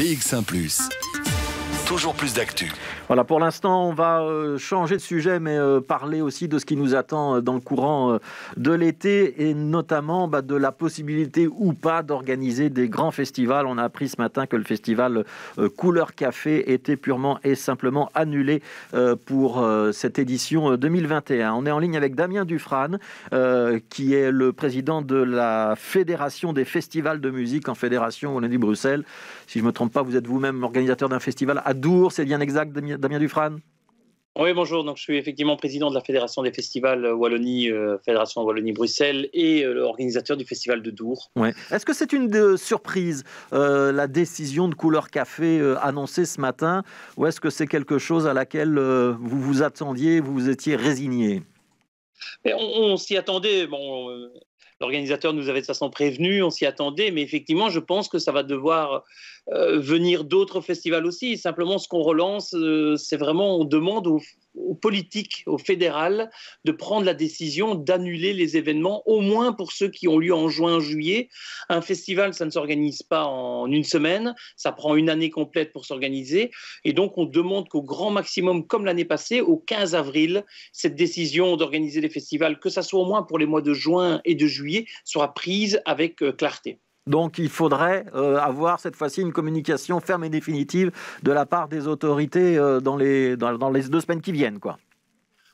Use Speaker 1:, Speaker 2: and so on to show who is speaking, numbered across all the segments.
Speaker 1: BX1 ⁇ toujours plus d'actu. Voilà, pour l'instant, on va euh, changer de sujet, mais euh, parler aussi de ce qui nous attend euh, dans le courant de l'été et notamment bah, de la possibilité ou pas d'organiser des grands festivals. On a appris ce matin que le festival Couleur Café était purement et simplement annulé pour cette édition 2021. On est en ligne avec Damien Dufrane, qui est le président de la Fédération des festivals de musique en Fédération on a Bruxelles. Si je ne me trompe pas, vous êtes vous-même organisateur d'un festival à Dour, c'est bien exact, Damien, Dufran oui,
Speaker 2: bonjour. Donc, je suis effectivement président de la Fédération des festivals euh, Wallonie, euh, Fédération Wallonie-Bruxelles, et euh, l'organisateur du Festival de Dour.
Speaker 1: Ouais. Est-ce que c'est une surprise, la décision de couleur café annoncée ce matin, ou est-ce que c'est quelque chose à laquelle vous vous attendiez, vous vous étiez résigné
Speaker 2: on, s'y attendait. Bon, L'organisateur nous avait de toute façon prévenu, on s'y attendait, mais effectivement, je pense que ça va devoir euh, venir d'autres festivals aussi. Simplement, ce qu'on relance, euh, c'est vraiment, on demande ou aux politiques, au fédéral, de prendre la décision d'annuler les événements, au moins pour ceux qui ont lieu en juin, juillet. Un festival, ça ne s'organise pas en une semaine, ça prend une année complète pour s'organiser. Et donc, on demande qu'au grand maximum, comme l'année passée, au 15 avril, cette décision d'organiser les festivals, que ça soit au moins pour les mois de juin et de
Speaker 1: juillet, soit prise avec euh, clarté. Donc il faudrait euh, avoir cette fois-ci une communication ferme et définitive de la part des autorités euh, dans, les, deux semaines qui viennent. quoi.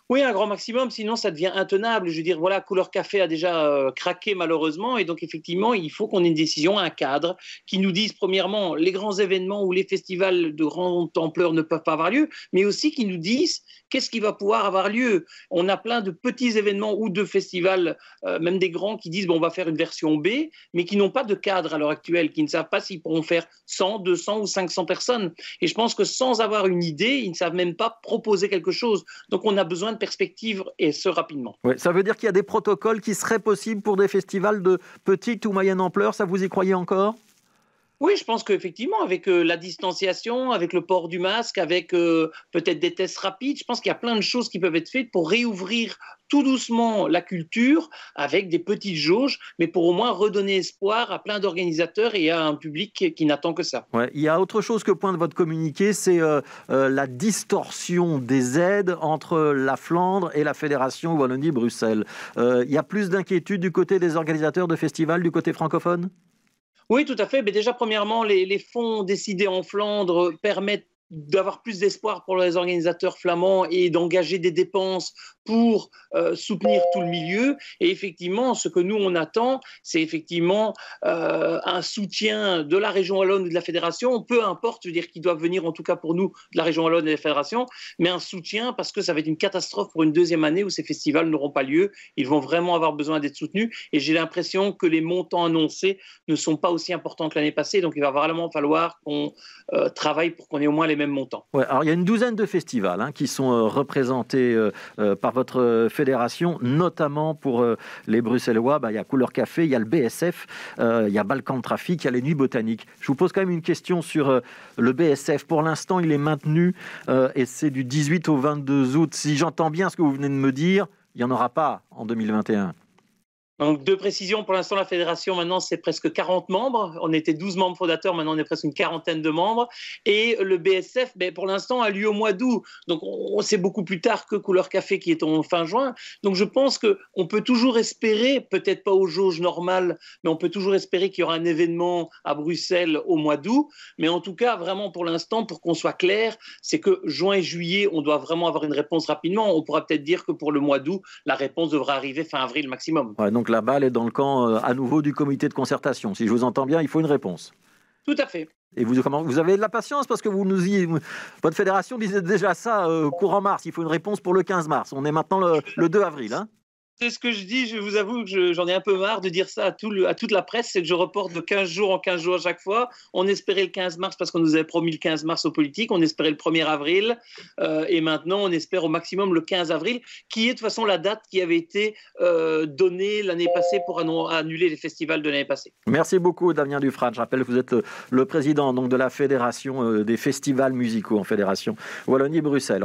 Speaker 2: Oui, un grand maximum, sinon ça devient intenable. Je veux dire, voilà, Couleur Café a déjà euh, craqué malheureusement, et donc effectivement, il faut qu'on ait une décision, un cadre, qui nous dise premièrement les grands événements ou les festivals de grande ampleur ne peuvent pas avoir lieu, mais aussi qui nous dise qu'est-ce qui va pouvoir avoir lieu On a plein de petits événements ou de festivals, euh, même des grands, qui disent bon, on va faire une version B, mais qui n'ont pas de cadre à l'heure actuelle, qui ne savent pas s'ils pourront faire 100, 200 ou 500 personnes. Et je pense que sans avoir une idée, ils ne savent même pas proposer quelque chose. Donc on a besoin de perspectives et ce rapidement.
Speaker 1: ça veut dire qu'il y a des protocoles qui seraient possibles pour des festivals de petite ou moyenne ampleur. Ça vous y croyez encore
Speaker 2: oui, je pense qu'effectivement, avec euh, la distanciation, avec le port du masque, avec euh, peut-être des tests rapides, je pense qu'il y a plein de choses qui peuvent être faites pour réouvrir tout doucement la culture avec des petites jauges, mais pour au moins redonner espoir à plein d'organisateurs et à un public qui, n'attend que ça.
Speaker 1: il y a autre chose que point de votre communiqué, c'est euh, la distorsion des aides entre la Flandre et la Fédération Wallonie-Bruxelles. il y a plus d'inquiétude du côté des organisateurs de festivals, du côté francophone
Speaker 2: oui, tout à fait. Mais déjà, premièrement, les, les fonds décidés en Flandre permettent d'avoir plus d'espoir pour les organisateurs flamands et d'engager des dépenses pour euh, soutenir tout le milieu. Et effectivement, ce que nous, on attend, c'est effectivement euh, un soutien de la région Wallonne ou de la Fédération, peu importe, je veux dire, qu'ils doivent venir, en tout cas pour nous, de la région Wallonne et de la Fédération, mais un soutien parce que ça va être une catastrophe pour une deuxième année où ces festivals n'auront pas lieu. Ils vont vraiment avoir besoin d'être soutenus. Et j'ai l'impression que les montants annoncés ne sont pas aussi importants que l'année passée. Donc, il va vraiment falloir qu'on euh, travaille pour qu'on ait au moins les mêmes
Speaker 1: montants. alors, il y a une douzaine de festivals hein, qui sont représentés par votre euh, fédération, notamment pour euh, les Bruxellois. Bah, il y a Couleur Café, il y a le BSF, euh, il y a Balkan Trafic, il y a les Nuits Botaniques. Je vous pose quand même une question sur le BSF. Pour l'instant, il est maintenu et c'est du 18 au 22 août. Si j'entends bien ce que vous venez de me dire, il n'y en aura pas en 2021. Donc, deux
Speaker 2: précisions. Pour l'instant, la fédération, maintenant, c'est presque 40 membres. On était 12 membres fondateurs, maintenant, on est presque une quarantaine de membres. Et le BSF, ben, pour l'instant, a lieu au mois d'août. Donc, on, beaucoup plus tard que Couleur Café, qui est en fin juin. Donc, je pense qu'on peut toujours espérer, peut-être pas aux jauges normales, mais on peut toujours espérer qu'il y aura un événement à Bruxelles au mois d'août. Mais en tout cas, vraiment, pour l'instant, pour qu'on soit clair, c'est que juin et juillet, on doit vraiment avoir une réponse rapidement. On pourra peut-être dire que pour le mois d'août, la réponse devra arriver fin avril maximum.
Speaker 1: Donc la balle est dans le camp euh, à nouveau du comité de concertation. Si je vous entends bien, il faut une réponse. Tout à fait. Et vous, avez de la patience parce que votre fédération disait déjà ça cours euh, courant mars. Il faut une réponse pour le 15 mars. On est maintenant le, 2 avril. Hein
Speaker 2: c'est ce que je dis. Je vous avoue que j'en ai un peu marre de dire ça à, tout à toute la presse. C'est que je reporte de 15 jours en 15 jours à chaque fois. On espérait le 15 mars parce qu'on nous avait promis le 15 mars aux politiques. On espérait le 1er avril. Euh, et maintenant, on espère au maximum le 15 avril, qui est de toute façon la date qui avait été euh, donnée l'année passée pour annuler les festivals de l'année passée.
Speaker 1: Merci beaucoup, Damien Dufran. Je rappelle que vous êtes le président donc, de la Fédération euh, des festivals musicaux en Fédération Wallonie-Bruxelles.